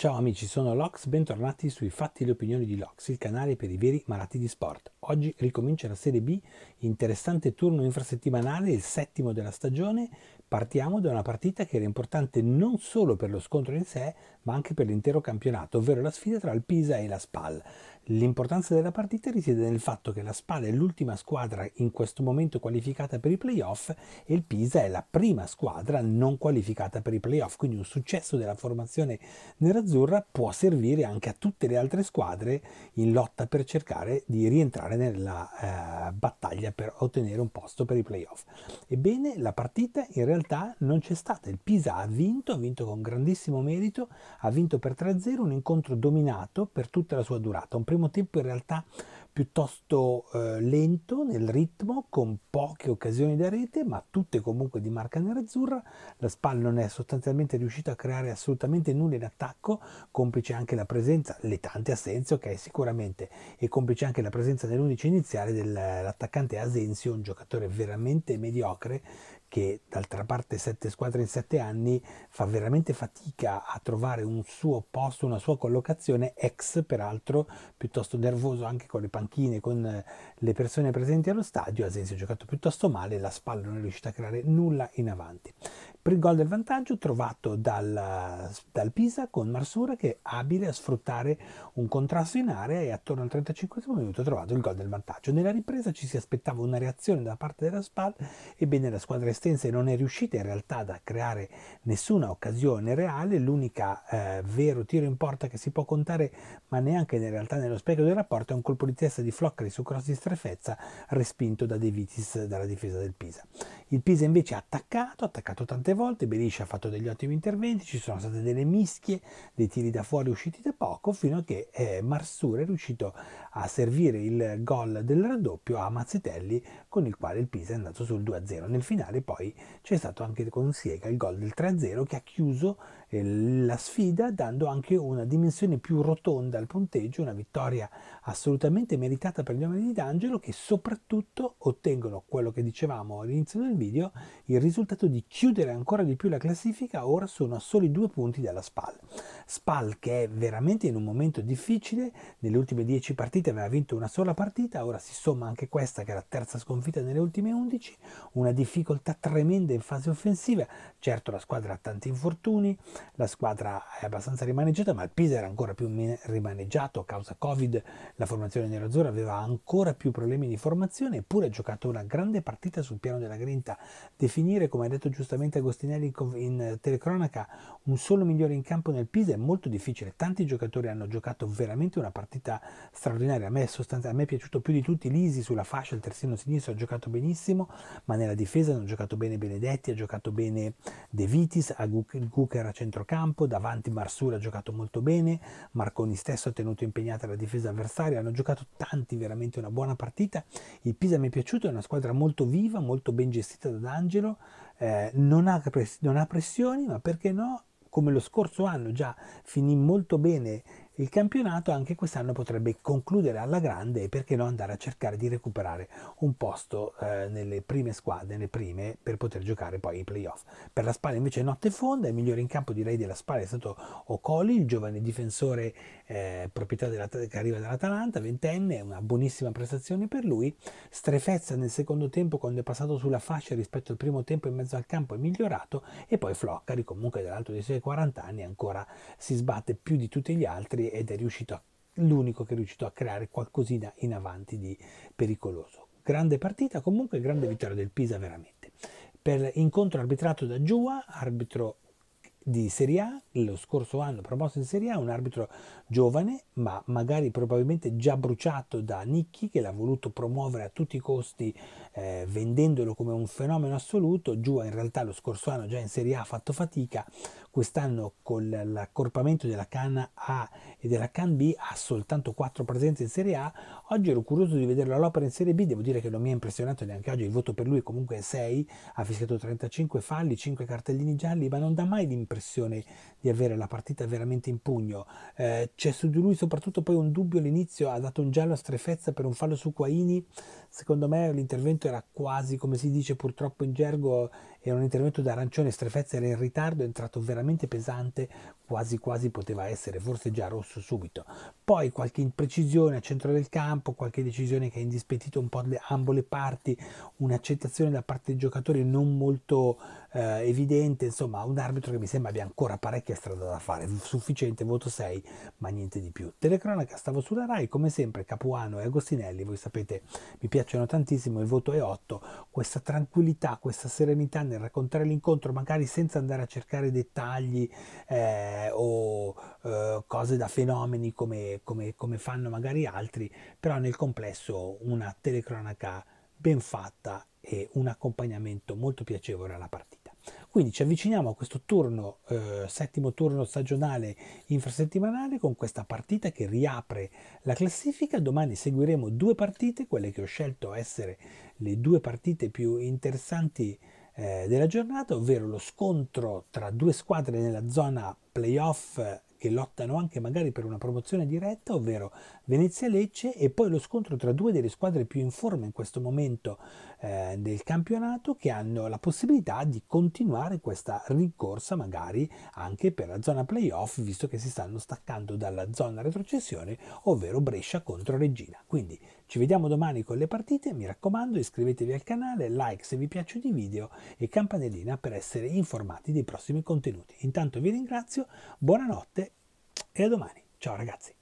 Ciao amici, sono Lox, bentornati sui Fatti e le opinioni di Lox, il canale per i veri malati di sport. Oggi ricomincia la Serie B, interessante turno infrasettimanale, il settimo della stagione, Partiamo da una partita che era importante non solo per lo scontro in sé, ma anche per l'intero campionato, ovvero la sfida tra il Pisa e la Spal. L'importanza della partita risiede nel fatto che la Spal è l'ultima squadra in questo momento qualificata per i playoff e il Pisa è la prima squadra non qualificata per i playoff, quindi un successo della formazione nerazzurra può servire anche a tutte le altre squadre in lotta per cercare di rientrare nella eh, battaglia per ottenere un posto per i playoff. Ebbene, la partita in realtà realtà non c'è stata. Il Pisa ha vinto, ha vinto con grandissimo merito, ha vinto per 3-0 un incontro dominato per tutta la sua durata. Un primo tempo in realtà piuttosto eh, lento nel ritmo, con poche occasioni da rete, ma tutte comunque di marca nerazzurra. La SPAL non è sostanzialmente riuscita a creare assolutamente nulla in attacco, complice anche la presenza, le tante assenze, ok, sicuramente, e complice anche la presenza nell'11 iniziale dell'attaccante Asensio, un giocatore veramente mediocre che d'altra parte sette squadre in sette anni fa veramente fatica a trovare un suo posto, una sua collocazione, ex peraltro piuttosto nervoso anche con le panchine, con eh, le persone presenti allo stadio, Asensio ha giocato piuttosto male, la spalla non è riuscita a creare nulla in avanti per il gol del vantaggio trovato dal, dal, Pisa con Marsura che è abile a sfruttare un contrasto in area e attorno al 35 minuto ha trovato il gol del vantaggio. Nella ripresa ci si aspettava una reazione da parte della SPAL, ebbene la squadra estense non è riuscita in realtà a creare nessuna occasione reale, l'unica eh, vero tiro in porta che si può contare ma neanche in realtà nello specchio del rapporto è un colpo di testa di Floccari su cross di strefezza respinto da De Vitis dalla difesa del Pisa. Il Pisa invece ha attaccato, ha attaccato tante tante volte, Berisha ha fatto degli ottimi interventi, ci sono state delle mischie, dei tiri da fuori usciti da poco, fino a che eh, Marsura è riuscito a servire il gol del raddoppio a Mazzetelli, con il quale il Pisa è andato sul 2-0. Nel finale poi c'è stato anche con Siega il gol del 3-0 che ha chiuso la sfida dando anche una dimensione più rotonda al punteggio, una vittoria assolutamente meritata per gli uomini di D'Angelo che soprattutto ottengono quello che dicevamo all'inizio del video, il risultato di chiudere ancora di più la classifica, ora sono a soli due punti dalla Spal. Spal che è veramente in un momento difficile, nelle ultime 10 partite aveva vinto una sola partita, ora si somma anche questa che è la terza sconfitta nelle ultime 11, una difficoltà tremenda in fase offensiva, certo la squadra ha tanti infortuni, la squadra è abbastanza rimaneggiata, ma il Pisa era ancora più rimaneggiato a causa Covid, la formazione nerazzurra aveva ancora più problemi di formazione, eppure ha giocato una grande partita sul piano della grinta. Definire, come ha detto giustamente Agostinelli in telecronaca, un solo migliore in campo nel Pisa è molto difficile, tanti giocatori hanno giocato veramente una partita straordinaria, a me, a me è piaciuto più di tutti Lisi sulla fascia, il terzino sinistro ha giocato benissimo, ma nella difesa hanno giocato bene Benedetti, ha giocato bene De Vitis, Guker ha centrato centrocampo, davanti Marsura ha giocato molto bene, Marconi stesso ha tenuto impegnata la difesa avversaria, hanno giocato tanti veramente una buona partita, il Pisa mi è piaciuto, è una squadra molto viva, molto ben gestita da D'Angelo, eh, non, ha press- non ha pressioni, ma perché no? Come lo scorso anno già finì molto bene il campionato anche quest'anno potrebbe concludere alla grande e perché no andare a cercare di recuperare un posto eh, nelle prime squadre, nelle prime, per poter giocare poi i playoff. Per la Spalla invece notte fonda, il migliore in campo direi della Spalla è stato Ocoli, il giovane difensore eh, proprietà della, che arriva dall'Atalanta, ventenne, una buonissima prestazione per lui. Strefezza nel secondo tempo quando è passato sulla fascia rispetto al primo tempo in mezzo al campo è migliorato e poi Floccari comunque dall'alto dei suoi 40 anni ancora si sbatte più di tutti gli altri ed è riuscito a, l'unico che è riuscito a creare qualcosina in avanti di pericoloso. Grande partita, comunque grande vittoria del Pisa veramente. Per incontro arbitrato da Giua, arbitro di Serie A, lo scorso anno promosso in Serie A, un arbitro giovane, ma magari probabilmente già bruciato da Nicchi che l'ha voluto promuovere a tutti i costi eh, vendendolo come un fenomeno assoluto, Giua in realtà lo scorso anno già in Serie A ha fatto fatica, quest'anno con l'accorpamento della Can A e della Can B ha soltanto 4 presenze in Serie A, oggi ero curioso di vederlo all'opera in Serie B, devo dire che non mi ha impressionato neanche oggi, il voto per lui comunque è 6, ha fischiato 35 falli, 5 cartellini gialli, ma non dà mai l'impressione di avere la partita veramente in pugno, eh, c'è su di lui soprattutto poi un dubbio all'inizio, ha dato un giallo a strefezza per un fallo su Quaini, secondo me l'intervento era quasi come si dice purtroppo in gergo era un intervento d'arancione, Strefezza era in ritardo, è entrato veramente pesante, quasi quasi poteva essere, forse già rosso subito. Poi qualche imprecisione a centro del campo, qualche decisione che ha indispettito un po' le, ambo le parti, un'accettazione da parte dei giocatori non molto eh, evidente, insomma un arbitro che mi sembra abbia ancora parecchia strada da fare, sufficiente voto 6 ma niente di più. Telecronaca stavo sulla RAI, come sempre Capuano e Agostinelli, voi sapete mi piacciono tantissimo, il voto è 8, questa tranquillità, questa serenità nel raccontare l'incontro magari senza andare a cercare dettagli eh, o eh, cose da fenomeni come, come, come fanno magari altri, però nel complesso una telecronaca ben fatta e un accompagnamento molto piacevole alla partita. Quindi ci avviciniamo a questo turno, eh, settimo turno stagionale infrasettimanale con questa partita che riapre la classifica. Domani seguiremo due partite, quelle che ho scelto essere le due partite più interessanti eh, della giornata, ovvero lo scontro tra due squadre nella zona playoff che lottano anche magari per una promozione diretta, ovvero Venezia-Lecce e poi lo scontro tra due delle squadre più in forma in questo momento eh, del campionato che hanno la possibilità di continuare questa rincorsa magari anche per la zona playoff, visto che si stanno staccando dalla zona retrocessione, ovvero Brescia contro Regina. Quindi ci vediamo domani con le partite, mi raccomando iscrivetevi al canale, like se vi piacciono di video e campanellina per essere informati dei prossimi contenuti. Intanto vi ringrazio, buonanotte e a domani. Ciao ragazzi!